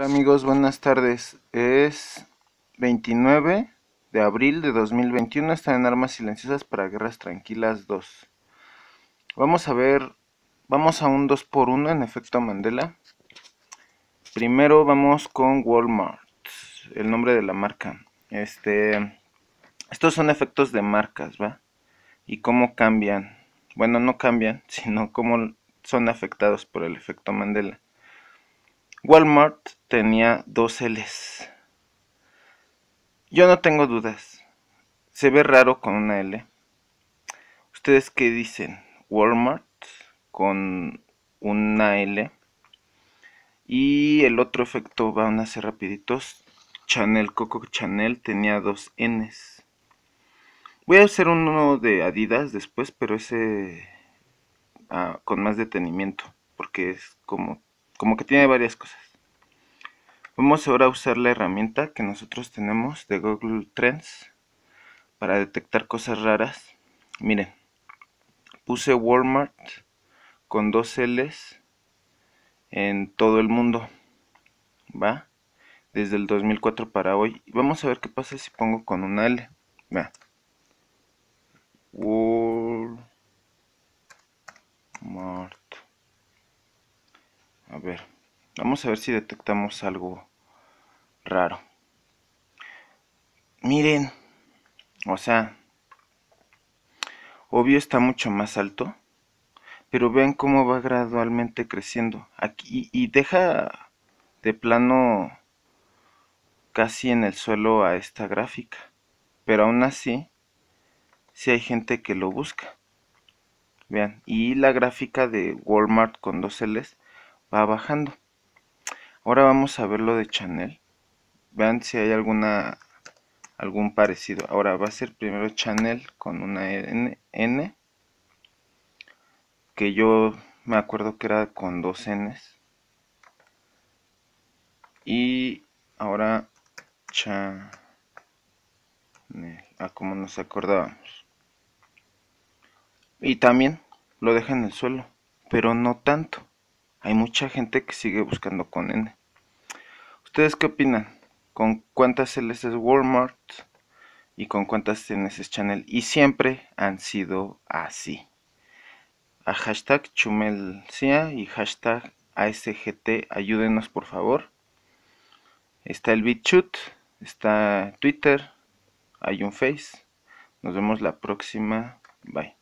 Hola amigos, buenas tardes. Es 29 de abril de 2021, están en Armas Silenciosas para Guerras Tranquilas 2. Vamos a ver, vamos a un 2x1 en efecto Mandela. Primero vamos con Walmart, el nombre de la marca. Este, estos son efectos de marcas, ¿va? Y cómo cambian. Bueno, no cambian, sino cómo son afectados por el efecto Mandela. Walmart tenía dos L's. Yo no tengo dudas. Se ve raro con una L. ¿Ustedes qué dicen? Walmart con una L. Y el otro efecto, van a ser rapiditos. Chanel, Coco Chanel tenía dos N's. Voy a hacer uno de Adidas después, pero ese ah, con más detenimiento, porque es como como que tiene varias cosas. Vamos ahora a usar la herramienta que nosotros tenemos de Google Trends para detectar cosas raras. Miren, puse Walmart con dos L's en todo el mundo. ¿Va? Desde el 2004 para hoy. Vamos a ver qué pasa si pongo con una L. A ver, vamos a ver si detectamos algo raro. Miren, o sea, obvio está mucho más alto, pero vean cómo va gradualmente creciendo. Aquí, y deja de plano casi en el suelo a esta gráfica. Pero aún así, si hay gente que lo busca. Vean, y la gráfica de Walmart con dos L's va bajando. Ahora vamos a ver lo de Chanel. Vean si hay alguna algún parecido. Ahora va a ser primero Chanel con una N, que yo me acuerdo que era con dos Ns. Y ahora Chanel, a ah, como nos acordábamos. Y también lo deja en el suelo, pero no tanto hay mucha gente que sigue buscando con N. ¿Ustedes qué opinan? ¿Con cuántas L's Walmart? ¿Y con cuántas N's es Channel? Y siempre han sido así. A hashtag Chumelcia y hashtag ASGT, ayúdenos por favor. Está el BitChute. está Twitter, hay un Face. Nos vemos la próxima. Bye.